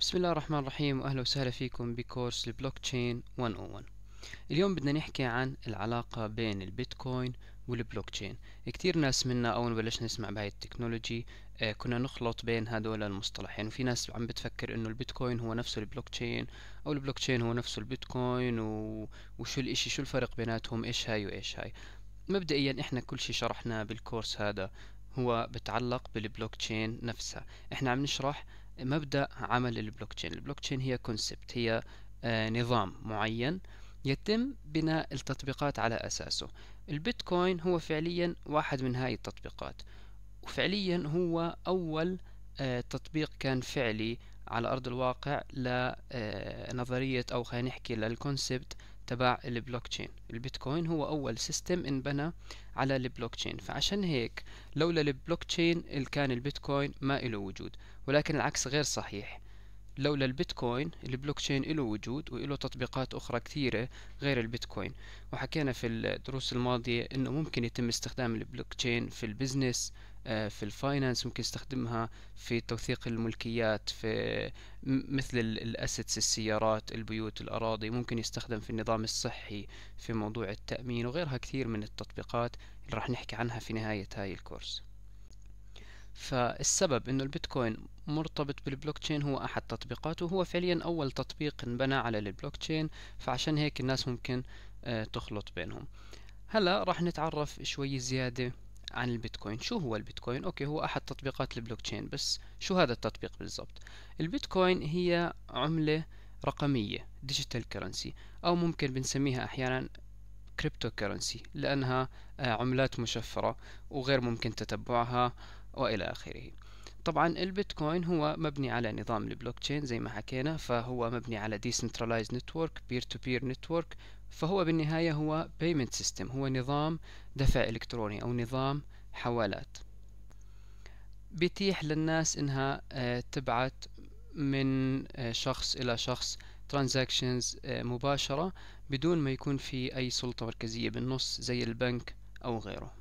بسم الله الرحمن الرحيم واهلا وسهلا فيكم بكورس البلوك تشين 101 اليوم بدنا نحكي عن العلاقة بين البيتكوين والبلوك تشين كتير ناس منا اول ما بلشنا نسمع بهاي التكنولوجي آه كنا نخلط بين هدول المصطلحين وفي ناس عم بتفكر انه البيتكوين هو نفسه البلوك تشين او البلوك تشين هو نفسه البيتكوين و... وشو الاشي شو الفرق بيناتهم ايش هاي وايش هاي مبدئيا احنا كل شي شرحناه بالكورس هذا هو بتعلق بالبلوك تشين نفسها احنا عم نشرح مبدأ عمل البلوك تشين البلوك تشين هي كونسبت هي آه، نظام معين يتم بناء التطبيقات على أساسه البيتكوين هو فعليا واحد من هاي التطبيقات وفعليا هو أول آه، تطبيق كان فعلي على أرض الواقع لنظرية آه، أو خلينا نحكي للكونسبت تبع البلوك تشين البيتكوين هو أول سيستم انبنى على البلوك تشين فعشان هيك لولا البلوك تشين كان البيتكوين ما له وجود ولكن العكس غير صحيح لولا البيتكوين البلوك تشين له وجود وله تطبيقات أخرى كثيرة غير البيتكوين وحكينا في الدروس الماضية إنه ممكن يتم استخدام البلوك تشين في البزنس آه، في الفاينانس ممكن استخدمها في توثيق الملكيات في مثل الأسيتس السيارات البيوت الأراضي ممكن يستخدم في النظام الصحي في موضوع التأمين وغيرها كثير من التطبيقات اللي راح نحكي عنها في نهاية هاي الكورس فالسبب انه البيتكوين مرتبط بالبلوك تشين هو احد تطبيقاته هو فعليا اول تطبيق انبنى على البلوك تشين فعشان هيك الناس ممكن آه، تخلط بينهم هلا راح نتعرف شوي زيادة عن البيتكوين شو هو البيتكوين اوكي هو احد تطبيقات البلوك تشين بس شو هذا التطبيق بالضبط البيتكوين هي عملة رقمية ديجيتال كرنسي او ممكن بنسميها احيانا كريبتو كرنسي لانها آه، عملات مشفرة وغير ممكن تتبعها والى اخره طبعا البيتكوين هو مبني على نظام البلوك تشين زي ما حكينا فهو مبني على ديسنترلايز نتورك بير تو بير نتورك فهو بالنهاية هو بيمنت سيستم هو نظام دفع إلكتروني أو نظام حوالات بيتيح للناس إنها آه، تبعت من آه، شخص إلى شخص ترانزاكشنز آه، مباشرة بدون ما يكون في أي سلطة مركزية بالنص زي البنك أو غيره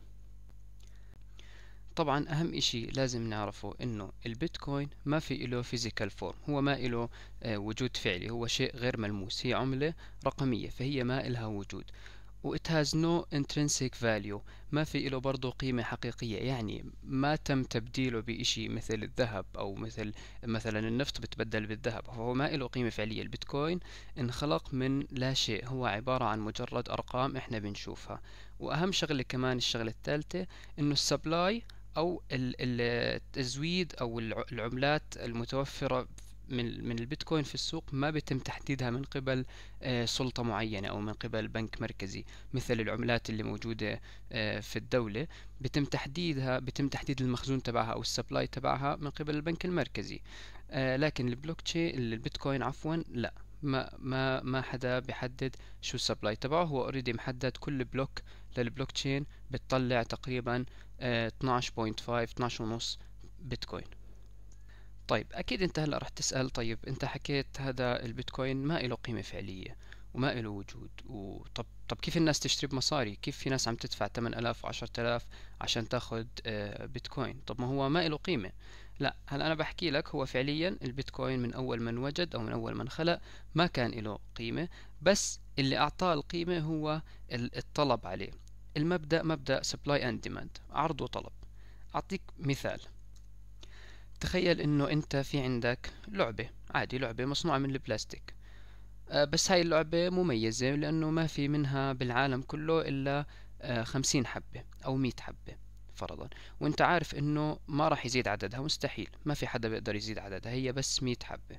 طبعا أهم إشي لازم نعرفه إنه البيتكوين ما في إله فيزيكال فورم هو ما إله وجود فعلي هو شيء غير ملموس هي عملة رقمية فهي ما إلها وجود و it has no intrinsic value ما في له برضو قيمة حقيقية يعني ما تم تبديله بإشي مثل الذهب أو مثل مثلا النفط بتبدل بالذهب فهو ما له قيمة فعلية البيتكوين انخلق من لا شيء هو عبارة عن مجرد أرقام إحنا بنشوفها وأهم شغلة كمان الشغلة الثالثة إنه السبلاي أو التزويد أو العملات المتوفرة من من البيتكوين في السوق ما بيتم تحديدها من قبل آه، سلطة معينة أو من قبل بنك مركزي مثل العملات اللي موجودة آه، في الدولة بيتم تحديدها بيتم تحديد المخزون تبعها أو السبلاي تبعها من قبل البنك المركزي آه، لكن البلوك تشين البيتكوين عفوا لا ما ما ما حدا بيحدد شو السبلاي تبعه هو اوريدي محدد كل بلوك للبلوك تشين بتطلع تقريبا 12.5 12.5 بيتكوين طيب أكيد أنت هلأ رح تسأل طيب أنت حكيت هذا البيتكوين ما له قيمة فعلية وما له وجود وطب طب كيف الناس تشتري بمصاري كيف في ناس عم تدفع 8000 و10000 عشان تاخذ آه، بيتكوين طب ما هو ما له قيمة لا هلا أنا بحكي لك هو فعليا البيتكوين من أول من وجد أو من أول من خلق ما كان له قيمة بس اللي أعطاه القيمة هو الطلب عليه المبدأ مبدأ supply and demand عرض وطلب أعطيك مثال تخيل انه انت في عندك لعبة عادي لعبة مصنوعة من البلاستيك آه، بس هاي اللعبة مميزة لأنه ما في منها بالعالم كله إلا آه، خمسين حبة أو مية حبة فرضا وانت عارف انه ما راح يزيد عددها مستحيل ما في حدا بيقدر يزيد عددها هي بس مية حبة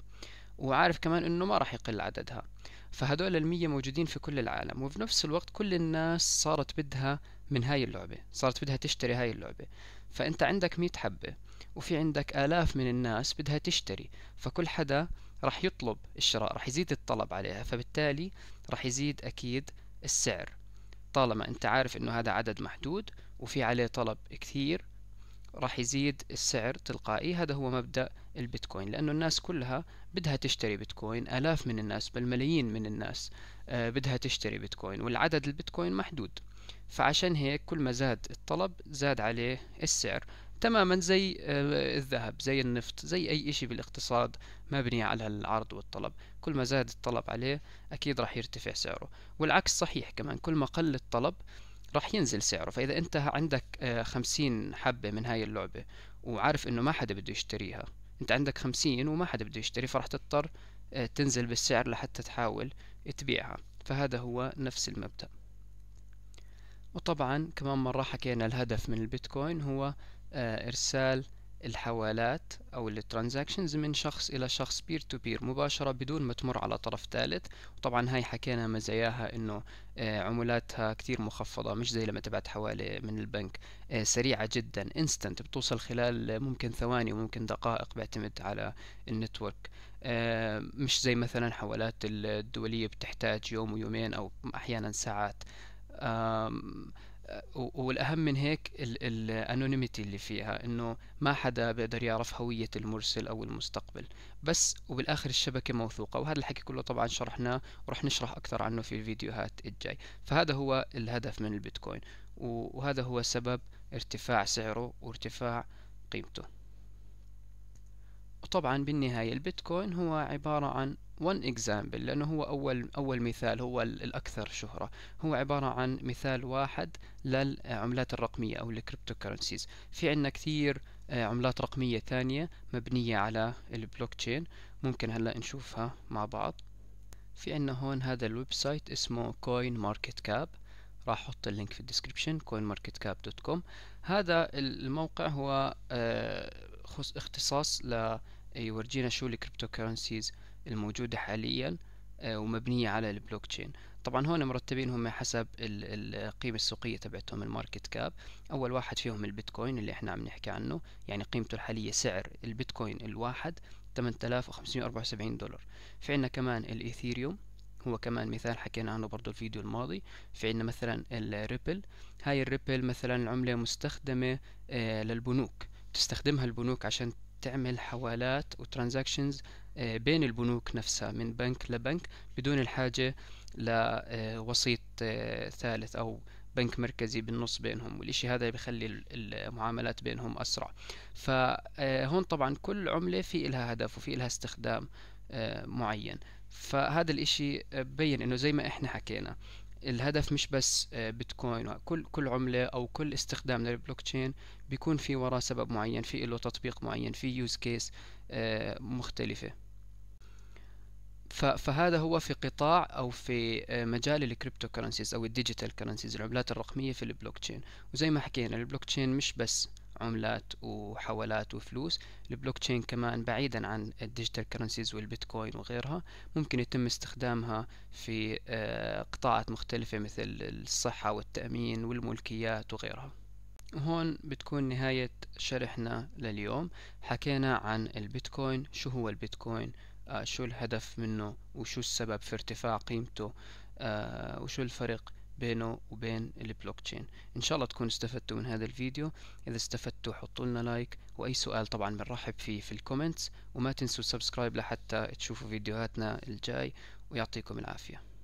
وعارف كمان انه ما راح يقل عددها فهدول المية موجودين في كل العالم وفي نفس الوقت كل الناس صارت بدها من هاي اللعبة صارت بدها تشتري هاي اللعبة فانت عندك مية حبة وفي عندك آلاف من الناس بدها تشتري فكل حدا راح يطلب الشراء راح يزيد الطلب عليها فبالتالي راح يزيد أكيد السعر طالما أنت عارف أنه هذا عدد محدود وفي عليه طلب كثير راح يزيد السعر تلقائي هذا هو مبدأ البيتكوين لأنه الناس كلها بدها تشتري بيتكوين آلاف من الناس بل ملايين من الناس آه، بدها تشتري بيتكوين والعدد البيتكوين محدود فعشان هيك كل ما زاد الطلب زاد عليه السعر تماما زي آه، الذهب زي النفط زي أي شيء بالاقتصاد مبني على العرض والطلب كل ما زاد الطلب عليه أكيد راح يرتفع سعره والعكس صحيح كمان كل ما قل الطلب راح ينزل سعره فإذا أنت عندك آه، خمسين حبة من هاي اللعبة وعارف إنه ما حدا بده يشتريها أنت عندك خمسين وما حدا بده يشتري فراح تضطر آه، تنزل بالسعر لحتى تحاول تبيعها فهذا هو نفس المبدأ وطبعا كمان مرة حكينا الهدف من البيتكوين هو آه، إرسال الحوالات أو الترانزاكشنز من شخص إلى شخص بير تو بير مباشرة بدون ما تمر على طرف ثالث وطبعا هاي حكينا مزاياها إنه آه، عمولاتها كتير مخفضة مش زي لما تبعت حوالي من البنك آه، سريعة جدا انستنت بتوصل خلال ممكن ثواني وممكن دقائق بيعتمد على النتورك مش زي مثلا حوالات الدولية بتحتاج يوم ويومين أو أحيانا ساعات آه، والاهم من هيك الانونيميتي اللي فيها انه ما حدا بيقدر يعرف هويه المرسل او المستقبل بس وبالاخر الشبكه موثوقه وهذا الحكي كله طبعا شرحناه ورح نشرح اكثر عنه في الفيديوهات الجاي فهذا هو الهدف من البيتكوين وهذا هو سبب ارتفاع سعره وارتفاع قيمته وطبعا بالنهاية البيتكوين هو عبارة عن one example لأنه هو أول أول مثال هو الأكثر شهرة هو عبارة عن مثال واحد للعملات الرقمية أو الكريبتو كرنسيز في عندنا كثير آه، عملات رقمية ثانية مبنية على البلوك تشين ممكن هلا نشوفها مع بعض في عندنا هون هذا الويب سايت اسمه كوين ماركت كاب راح احط اللينك في الديسكربشن coinmarketcap.com هذا الموقع هو آه، اختصاص ليورجينا آه، شو الكريبتو كرنسيز الموجودة حاليا آه، ومبنية على البلوك تشين طبعا هون مرتبين هم حسب القيمة السوقية تبعتهم الماركت كاب أول واحد فيهم البيتكوين اللي احنا عم نحكي عنه يعني قيمته الحالية سعر البيتكوين الواحد 8574 دولار في عنا كمان الإيثيريوم هو كمان مثال حكينا عنه برضو الفيديو الماضي في عنا مثلا الريبل هاي الريبل مثلا عملة مستخدمة آه، للبنوك تستخدمها البنوك عشان تعمل حوالات وترانزاكشنز آه، بين البنوك نفسها من بنك لبنك بدون الحاجة لوسيط آه، آه، ثالث أو بنك مركزي بالنص بينهم والإشي هذا بيخلي المعاملات بينهم أسرع فهون طبعا كل عملة في إلها هدف وفي إلها استخدام معين فهذا الإشي بين إنه زي ما إحنا حكينا الهدف مش بس آه، بيتكوين كل كل عملة أو كل استخدام للبلوك تشين بيكون في وراه سبب معين في له تطبيق معين في يوز كيس آه، مختلفة فهذا هو في قطاع أو في آه، مجال الكريبتو كرنسيز أو الديجيتال كرنسيز العملات الرقمية في البلوك تشين وزي ما حكينا البلوك تشين مش بس عملات وحوالات وفلوس البلوك تشين كمان بعيدا عن الديجيتال كرنسيز والبيتكوين وغيرها ممكن يتم استخدامها في آه، قطاعات مختلفة مثل الصحة والتأمين والملكيات وغيرها هون بتكون نهاية شرحنا لليوم حكينا عن البيتكوين شو هو البيتكوين آه، شو الهدف منه وشو السبب في ارتفاع قيمته آه، وشو الفرق بينه وبين البلوك تشين ان شاء الله تكونوا استفدتوا من هذا الفيديو اذا استفدتوا حطوا لنا لايك واي سؤال طبعا بنرحب فيه في الكومنتس وما تنسوا سبسكرايب لحتى تشوفوا فيديوهاتنا الجاي ويعطيكم العافيه